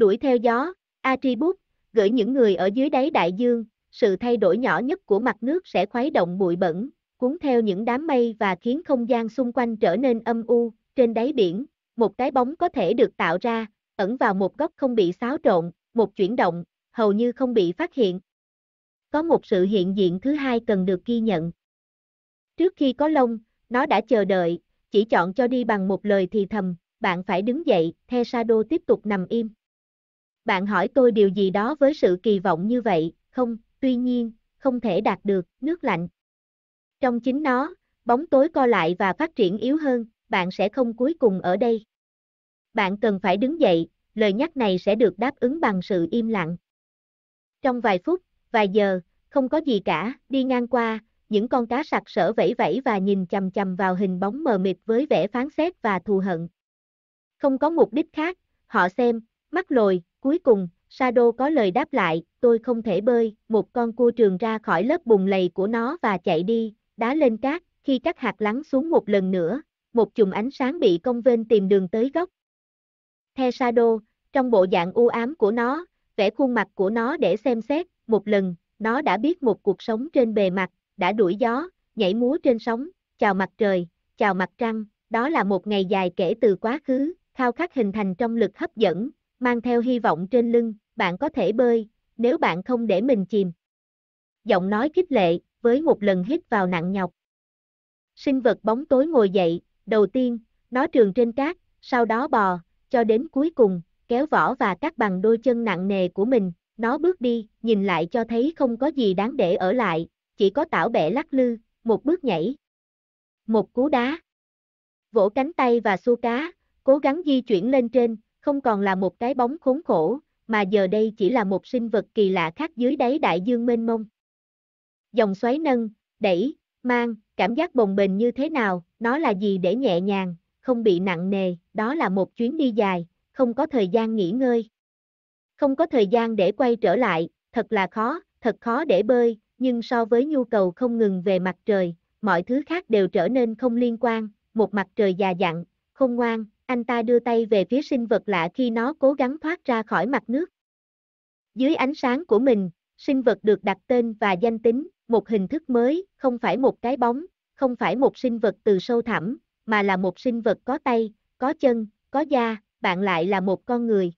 Đuổi theo gió, attribute, gửi những người ở dưới đáy đại dương, sự thay đổi nhỏ nhất của mặt nước sẽ khuấy động bụi bẩn, cuốn theo những đám mây và khiến không gian xung quanh trở nên âm u, trên đáy biển, một cái bóng có thể được tạo ra, ẩn vào một góc không bị xáo trộn, một chuyển động, hầu như không bị phát hiện. Có một sự hiện diện thứ hai cần được ghi nhận. Trước khi có lông, nó đã chờ đợi, chỉ chọn cho đi bằng một lời thì thầm, bạn phải đứng dậy, The Shadow tiếp tục nằm im bạn hỏi tôi điều gì đó với sự kỳ vọng như vậy, không, tuy nhiên, không thể đạt được, nước lạnh. Trong chính nó, bóng tối co lại và phát triển yếu hơn, bạn sẽ không cuối cùng ở đây. Bạn cần phải đứng dậy, lời nhắc này sẽ được đáp ứng bằng sự im lặng. Trong vài phút, vài giờ, không có gì cả, đi ngang qua, những con cá sặc sỡ vẫy vẫy và nhìn chằm chằm vào hình bóng mờ mịt với vẻ phán xét và thù hận. Không có mục đích khác, họ xem, mắt lồi, Cuối cùng, Sado có lời đáp lại, tôi không thể bơi, một con cua trường ra khỏi lớp bùn lầy của nó và chạy đi, đá lên cát, khi các hạt lắng xuống một lần nữa, một chùm ánh sáng bị công vên tìm đường tới gốc. Theo Shadow, trong bộ dạng u ám của nó, vẽ khuôn mặt của nó để xem xét, một lần, nó đã biết một cuộc sống trên bề mặt, đã đuổi gió, nhảy múa trên sóng, chào mặt trời, chào mặt trăng, đó là một ngày dài kể từ quá khứ, khao khát hình thành trong lực hấp dẫn, mang theo hy vọng trên lưng, bạn có thể bơi, nếu bạn không để mình chìm. Giọng nói khích lệ, với một lần hít vào nặng nhọc. Sinh vật bóng tối ngồi dậy, đầu tiên, nó trường trên cát, sau đó bò, cho đến cuối cùng, kéo vỏ và cắt bằng đôi chân nặng nề của mình, nó bước đi, nhìn lại cho thấy không có gì đáng để ở lại, chỉ có tảo bẹ lắc lư, một bước nhảy. Một cú đá. Vỗ cánh tay và xua cá, cố gắng di chuyển lên trên, không còn là một cái bóng khốn khổ, mà giờ đây chỉ là một sinh vật kỳ lạ khác dưới đáy đại dương mênh mông. Dòng xoáy nâng, đẩy, mang, cảm giác bồng bềnh như thế nào, nó là gì để nhẹ nhàng, không bị nặng nề, đó là một chuyến đi dài, không có thời gian nghỉ ngơi. Không có thời gian để quay trở lại, thật là khó, thật khó để bơi, nhưng so với nhu cầu không ngừng về mặt trời, mọi thứ khác đều trở nên không liên quan, một mặt trời già dặn, không ngoan, anh ta đưa tay về phía sinh vật lạ khi nó cố gắng thoát ra khỏi mặt nước. Dưới ánh sáng của mình, sinh vật được đặt tên và danh tính, một hình thức mới, không phải một cái bóng, không phải một sinh vật từ sâu thẳm, mà là một sinh vật có tay, có chân, có da, bạn lại là một con người.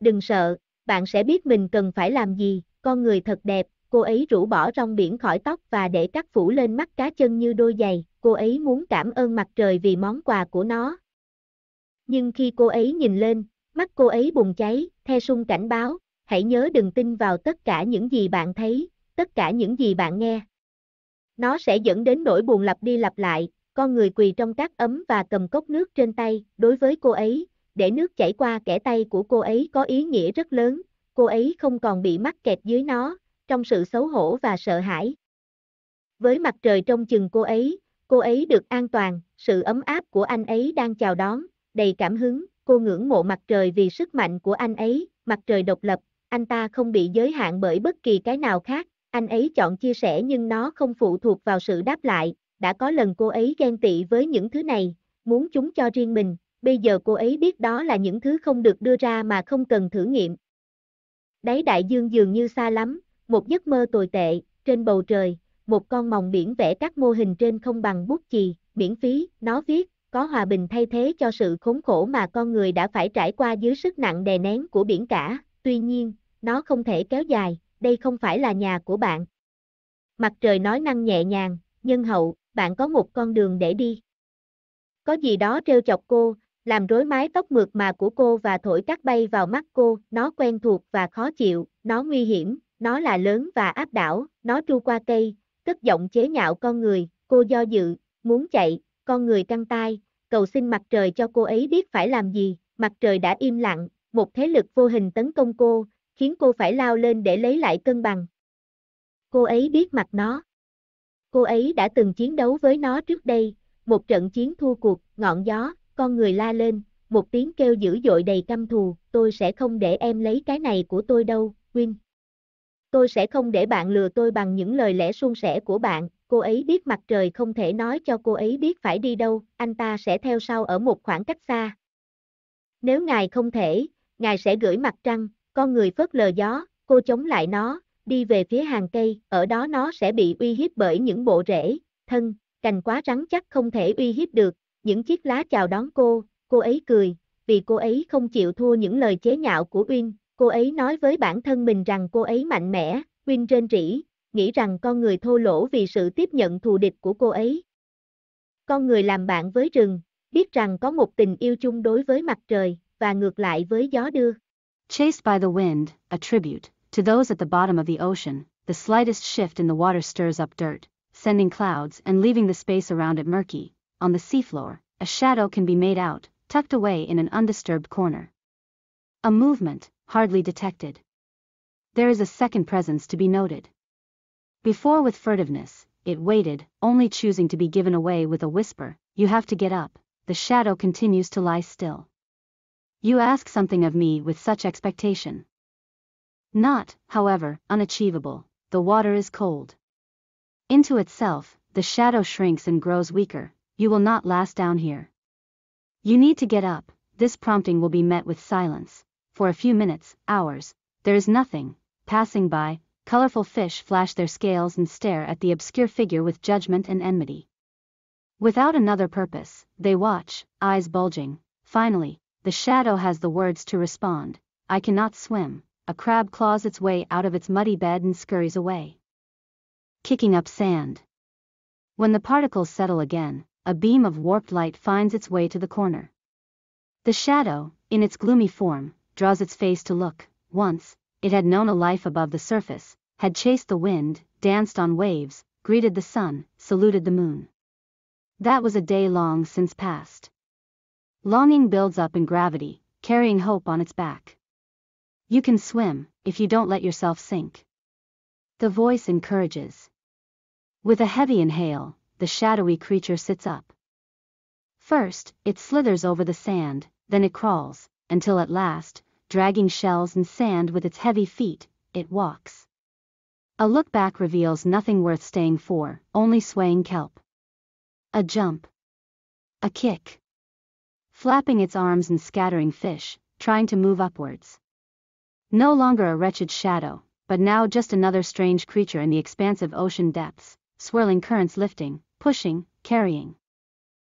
Đừng sợ, bạn sẽ biết mình cần phải làm gì, con người thật đẹp, cô ấy rũ bỏ rong biển khỏi tóc và để cắt phủ lên mắt cá chân như đôi giày, cô ấy muốn cảm ơn mặt trời vì món quà của nó, nhưng khi cô ấy nhìn lên, mắt cô ấy bùng cháy, Theo Sung cảnh báo, hãy nhớ đừng tin vào tất cả những gì bạn thấy, tất cả những gì bạn nghe. Nó sẽ dẫn đến nỗi buồn lặp đi lặp lại, con người quỳ trong các ấm và cầm cốc nước trên tay, đối với cô ấy, để nước chảy qua kẻ tay của cô ấy có ý nghĩa rất lớn, cô ấy không còn bị mắc kẹt dưới nó, trong sự xấu hổ và sợ hãi. Với mặt trời trong chừng cô ấy, cô ấy được an toàn, sự ấm áp của anh ấy đang chào đón, đầy cảm hứng, cô ngưỡng mộ mặt trời vì sức mạnh của anh ấy, mặt trời độc lập, anh ta không bị giới hạn bởi bất kỳ cái nào khác, anh ấy chọn chia sẻ nhưng nó không phụ thuộc vào sự đáp lại, đã có lần cô ấy ghen tị với những thứ này, muốn chúng cho riêng mình, bây giờ cô ấy biết đó là những thứ không được đưa ra mà không cần thử nghiệm. Đáy đại dương dường như xa lắm, một giấc mơ tồi tệ, trên bầu trời, một con mòng biển vẽ các mô hình trên không bằng bút chì, miễn phí, nó viết, có hòa bình thay thế cho sự khốn khổ mà con người đã phải trải qua dưới sức nặng đè nén của biển cả, tuy nhiên, nó không thể kéo dài, đây không phải là nhà của bạn. Mặt trời nói năng nhẹ nhàng, nhân hậu, bạn có một con đường để đi. Có gì đó trêu chọc cô, làm rối mái tóc mượt mà của cô và thổi cát bay vào mắt cô, nó quen thuộc và khó chịu, nó nguy hiểm, nó là lớn và áp đảo, nó tru qua cây, cất giọng chế nhạo con người, cô do dự, muốn chạy, con người căng tai, cầu xin mặt trời cho cô ấy biết phải làm gì, mặt trời đã im lặng, một thế lực vô hình tấn công cô, khiến cô phải lao lên để lấy lại cân bằng. Cô ấy biết mặt nó. Cô ấy đã từng chiến đấu với nó trước đây, một trận chiến thua cuộc, ngọn gió, con người la lên, một tiếng kêu dữ dội đầy căm thù, tôi sẽ không để em lấy cái này của tôi đâu, Win tôi sẽ không để bạn lừa tôi bằng những lời lẽ suôn sẻ của bạn, cô ấy biết mặt trời không thể nói cho cô ấy biết phải đi đâu, anh ta sẽ theo sau ở một khoảng cách xa. Nếu ngài không thể, ngài sẽ gửi mặt trăng, con người phớt lờ gió, cô chống lại nó, đi về phía hàng cây, ở đó nó sẽ bị uy hiếp bởi những bộ rễ, thân, cành quá rắn chắc không thể uy hiếp được, những chiếc lá chào đón cô, cô ấy cười, vì cô ấy không chịu thua những lời chế nhạo của Uyên, Cô ấy nói với bản thân mình rằng cô ấy mạnh mẽ, Win rên rỉ, nghĩ rằng con người thô lỗ vì sự tiếp nhận thù địch của cô ấy. Con người làm bạn với rừng, biết rằng có một tình yêu chung đối với mặt trời, và ngược lại với gió đưa. Chased by the wind, a tribute, to those at the bottom of the ocean, the slightest shift in the water stirs up dirt, sending clouds and leaving the space around it murky. On the seafloor, a shadow can be made out, tucked away in an undisturbed corner. A movement, hardly detected. There is a second presence to be noted. Before with furtiveness, it waited, only choosing to be given away with a whisper, you have to get up, the shadow continues to lie still. You ask something of me with such expectation. Not, however, unachievable, the water is cold. Into itself, the shadow shrinks and grows weaker, you will not last down here. You need to get up, this prompting will be met with silence for a few minutes, hours, there is nothing. Passing by, colorful fish flash their scales and stare at the obscure figure with judgment and enmity. Without another purpose, they watch, eyes bulging. Finally, the shadow has the words to respond I cannot swim. A crab claws its way out of its muddy bed and scurries away, kicking up sand. When the particles settle again, a beam of warped light finds its way to the corner. The shadow, in its gloomy form, draws its face to look. Once, it had known a life above the surface, had chased the wind, danced on waves, greeted the sun, saluted the moon. That was a day long since past. Longing builds up in gravity, carrying hope on its back. You can swim, if you don't let yourself sink. The voice encourages. With a heavy inhale, the shadowy creature sits up. First, it slithers over the sand, then it crawls, until at last, dragging shells and sand with its heavy feet, it walks. A look back reveals nothing worth staying for, only swaying kelp. A jump. A kick. Flapping its arms and scattering fish, trying to move upwards. No longer a wretched shadow, but now just another strange creature in the expansive ocean depths, swirling currents lifting, pushing, carrying.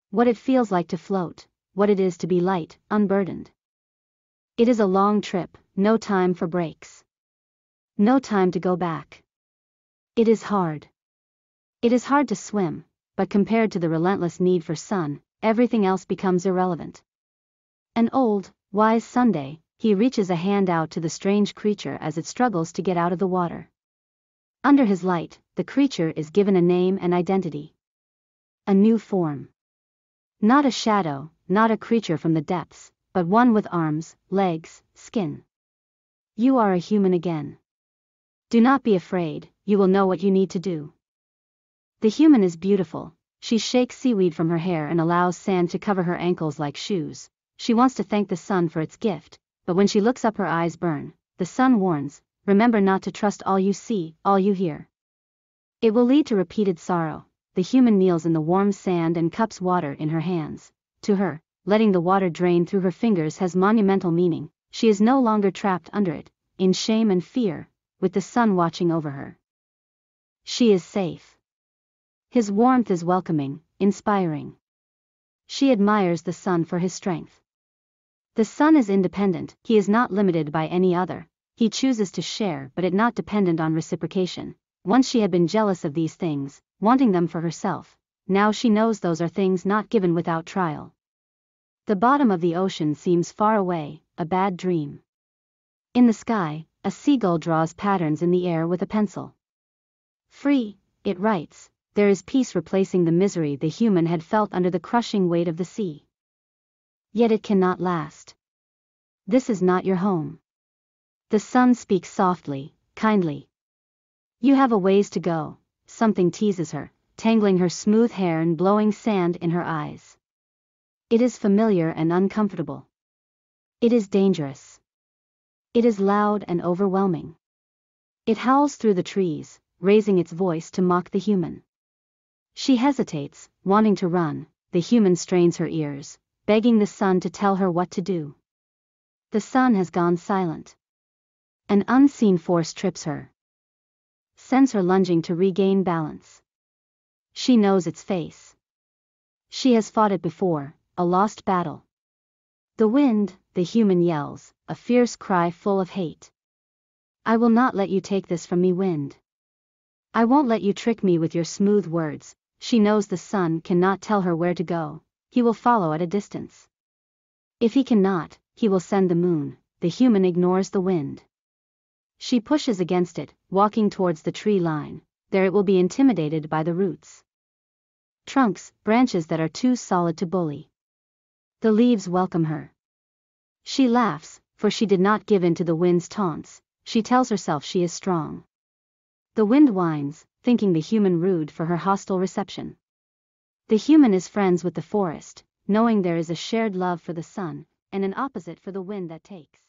What it feels like to float, what it is to be light, unburdened. It is a long trip, no time for breaks. No time to go back. It is hard. It is hard to swim, but compared to the relentless need for sun, everything else becomes irrelevant. An old, wise Sunday, he reaches a hand out to the strange creature as it struggles to get out of the water. Under his light, the creature is given a name and identity. A new form. Not a shadow, not a creature from the depths, but one with arms, legs, skin. You are a human again. Do not be afraid, you will know what you need to do. The human is beautiful. She shakes seaweed from her hair and allows sand to cover her ankles like shoes. She wants to thank the sun for its gift, but when she looks up her eyes burn. The sun warns, remember not to trust all you see, all you hear. It will lead to repeated sorrow. The human kneels in the warm sand and cups water in her hands. To her, letting the water drain through her fingers has monumental meaning. She is no longer trapped under it, in shame and fear, with the sun watching over her. She is safe. His warmth is welcoming, inspiring. She admires the sun for his strength. The sun is independent, he is not limited by any other. He chooses to share but it not dependent on reciprocation. Once she had been jealous of these things, wanting them for herself. Now she knows those are things not given without trial. The bottom of the ocean seems far away, a bad dream. In the sky, a seagull draws patterns in the air with a pencil. Free, it writes, there is peace replacing the misery the human had felt under the crushing weight of the sea. Yet it cannot last. This is not your home. The sun speaks softly, kindly. You have a ways to go, something teases her, tangling her smooth hair and blowing sand in her eyes. It is familiar and uncomfortable. It is dangerous. It is loud and overwhelming. It howls through the trees, raising its voice to mock the human. She hesitates, wanting to run, the human strains her ears, begging the sun to tell her what to do. The sun has gone silent. An unseen force trips her. Sends her lunging to regain balance. She knows its face. She has fought it before, a lost battle. The wind, the human yells, a fierce cry full of hate. I will not let you take this from me, wind. I won't let you trick me with your smooth words, she knows the sun cannot tell her where to go, he will follow at a distance. If he cannot, he will send the moon, the human ignores the wind. She pushes against it, walking towards the tree line, there it will be intimidated by the roots. Trunks, branches that are too solid to bully. The leaves welcome her. She laughs, for she did not give in to the wind's taunts, she tells herself she is strong. The wind whines, thinking the human rude for her hostile reception. The human is friends with the forest, knowing there is a shared love for the sun, and an opposite for the wind that takes.